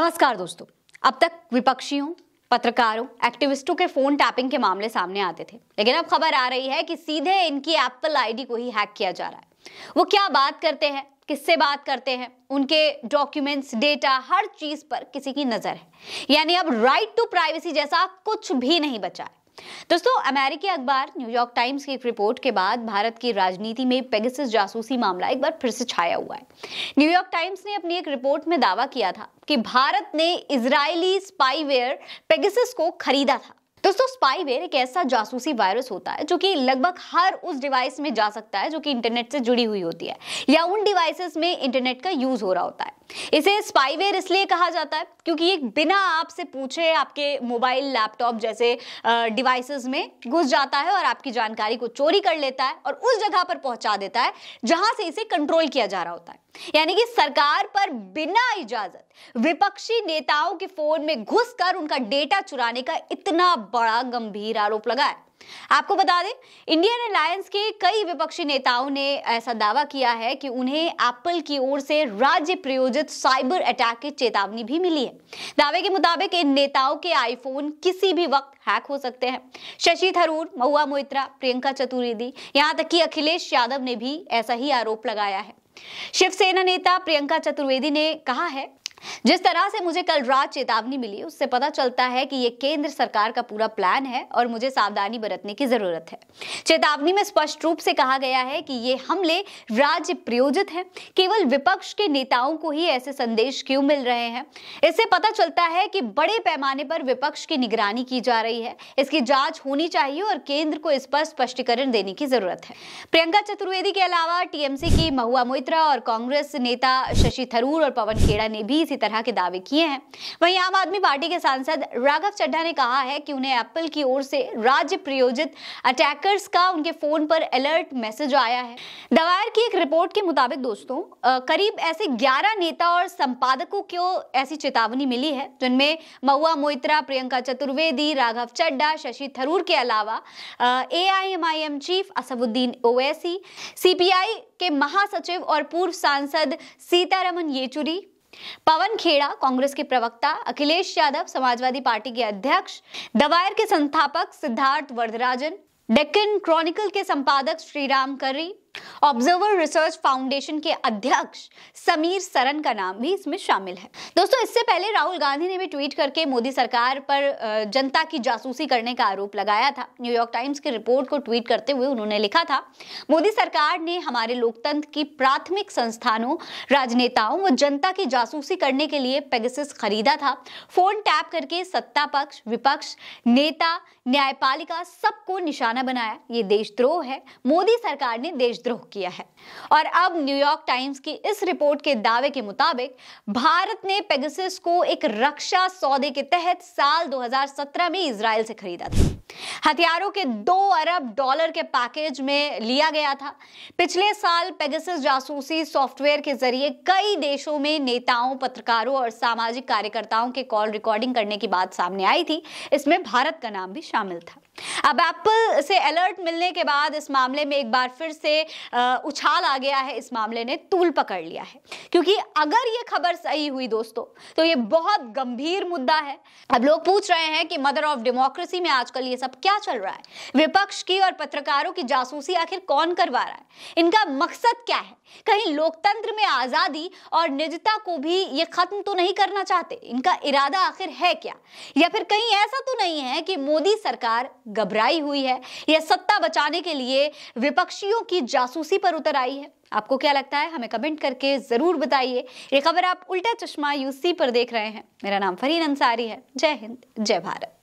नमस्कार दोस्तों अब तक विपक्षियों पत्रकारों एक्टिविस्टों के फोन टैपिंग के मामले सामने आते थे लेकिन अब खबर आ रही है कि सीधे इनकी एप्पल आईडी को ही हैक किया जा रहा है वो क्या बात करते हैं किससे बात करते हैं उनके डॉक्यूमेंट्स डेटा हर चीज पर किसी की नजर है यानी अब राइट टू प्राइवेसी जैसा कुछ भी नहीं बचा है दोस्तों अमेरिकी अखबार न्यूयॉर्क टाइम्स की एक रिपोर्ट के बाद भारत की राजनीति में पेगसिस जासूसी मामला एक बार फिर से छाया हुआ है न्यूयॉर्क टाइम्स ने अपनी एक रिपोर्ट में दावा किया था कि भारत ने इजरायली स्पाईवेयर पेगसिस को खरीदा था दोस्तों स्पाईवेयर एक ऐसा जासूसी वायरस होता है जो कि लगभग हर उस डिवाइस में जा सकता है जो कि इंटरनेट से जुड़ी हुई होती है या उन डिवाइसेस में इंटरनेट का यूज हो रहा होता है इसे स्पाईवेयर इसलिए कहा जाता है क्योंकि ये बिना आपसे पूछे आपके मोबाइल लैपटॉप जैसे डिवाइसेस में घुस जाता है और आपकी जानकारी को चोरी कर लेता है और उस जगह पर पहुंचा देता है जहां से इसे कंट्रोल किया जा रहा होता है यानी कि सरकार पर बिना इजाजत विपक्षी नेताओं के फोन में घुसकर उनका डेटा चुराने का इतना बड़ा गंभीर आरोप लगा है आपको बता दें इंडियन अलायंस के कई विपक्षी नेताओं ने ऐसा दावा किया है कि उन्हें एप्पल की ओर से राज्य प्रयोजित साइबर अटैक की चेतावनी भी मिली है दावे के मुताबिक इन नेताओं के आईफोन किसी भी वक्त हैक हो सकते हैं शशि थरूर महुआ मोइत्रा प्रियंका चतुर्वेदी यहां तक कि अखिलेश यादव ने भी ऐसा ही आरोप लगाया है शिवसेना नेता प्रियंका चतुर्वेदी ने कहा है जिस तरह से मुझे कल रात चेतावनी मिली उससे पता चलता है कि ये केंद्र सरकार का पूरा प्लान है और मुझे सावधानी बरतने की जरूरत है चेतावनी में स्पष्ट रूप से कहा गया है कि ये हमले राज्य प्रयोजित हैं केवल विपक्ष के नेताओं को ही ऐसे संदेश क्यों मिल रहे हैं इससे पता चलता है कि बड़े पैमाने पर विपक्ष की निगरानी की जा रही है इसकी जाँच होनी चाहिए और केंद्र को इस पर स्पष्टीकरण देने की जरूरत है प्रियंका चतुर्वेदी के अलावा टीएमसी की महुआ मोइत्रा और कांग्रेस नेता शशि थरूर और पवन खेड़ा ने भी इसी तरह तरह के दावे किए हैं वहीं आम आदमी पार्टी के सांसद राघव चड्ढा ने कहा है कि उन्हें एप्पल की ओर से राज्य प्रयोजित अटैकर्स का उनके फोन पर अलर्ट मैसेज आया है दवायर की एक रिपोर्ट के मुताबिक दोस्तों करीब ऐसे ग्यारह नेता और संपादकों को ऐसी चेतावनी मिली है जिनमें महुआ मोइत्रा प्रियंका चतुर्वेदी राघव चड्डा शशि थरूर के अलावा A I chief Asaduddin Owaisi CPI के महासचिव और पूर्व सांसद सीतारमन येचुरी पवन खेड़ा कांग्रेस के प्रवक्ता अखिलेश यादव समाजवादी पार्टी के अध्यक्ष दवायर के संस्थापक सिद्धार्थ वर्धराजन डेक्कन क्रॉनिकल के संपादक श्रीराम करी ऑब्जर्वर रिसर्च फाउंडेशन के अध्यक्ष समीर सरन का नाम भी इसमें शामिल है दोस्तों इससे पहले राहुल गांधी ने भी ट्वीट करके मोदी सरकार पर जनता की जासूसी करने का आरोप लगाया था न्यूयॉर्क टाइम्स की रिपोर्ट को ट्वीट करते हुए उन्होंने लिखा था मोदी सरकार ने हमारे लोकतंत्र की प्राथमिक संस्थानों राजनेताओं व जनता की जासूसी करने के लिए पेगसिस खरीदा था फोन टैप करके सत्ता पक्ष विपक्ष नेता न्यायपालिका सबको निशाना बनाया ये देशद्रोह है मोदी सरकार ने देश देशद्रोह किया है और अब न्यूयॉर्क टाइम्स की इस रिपोर्ट के दावे के मुताबिक भारत ने पेगसिस को एक रक्षा सौदे के तहत साल 2017 में इसराइल से खरीदा था हथियारों के दो अरब डॉलर के पैकेज में लिया गया था पिछले साल पेगसिस जासूसी सॉफ्टवेयर के जरिए कई देशों में नेताओं पत्रकारों और सामाजिक कार्यकर्ताओं के कॉल रिकॉर्डिंग करने की बात सामने आई थी इसमें भारत का नाम भी शामिल था अब एप्पल से अलर्ट मिलने के बाद इस मामले में एक बार फिर से उछाल आ गया है इस मामले ने तूल पकड़ लिया है क्योंकि अगर ये खबर सही हुई दोस्तों तो ये बहुत गंभीर मुद्दा है अब लोग पूछ रहे हैं कि मदर ऑफ डेमोक्रेसी में आजकल ये सब क्या चल रहा है विपक्ष की और पत्रकारों की जासूसी आखिर कौन करवा रहा है इनका मकसद क्या है कहीं लोकतंत्र में आजादी और निजता को भी ये खत्म तो नहीं करना चाहते इनका इरादा आखिर है क्या या फिर कहीं ऐसा तो नहीं है कि मोदी सरकार घबराई हुई है या सत्ता बचाने के लिए विपक्षियों की जासूसी पर उतर आई है आपको क्या लगता है हमें कमेंट करके जरूर बताइए ये खबर आप उल्टा चश्मा यूसी पर देख रहे हैं मेरा नाम फरीन अंसारी है जय हिंद जय भारत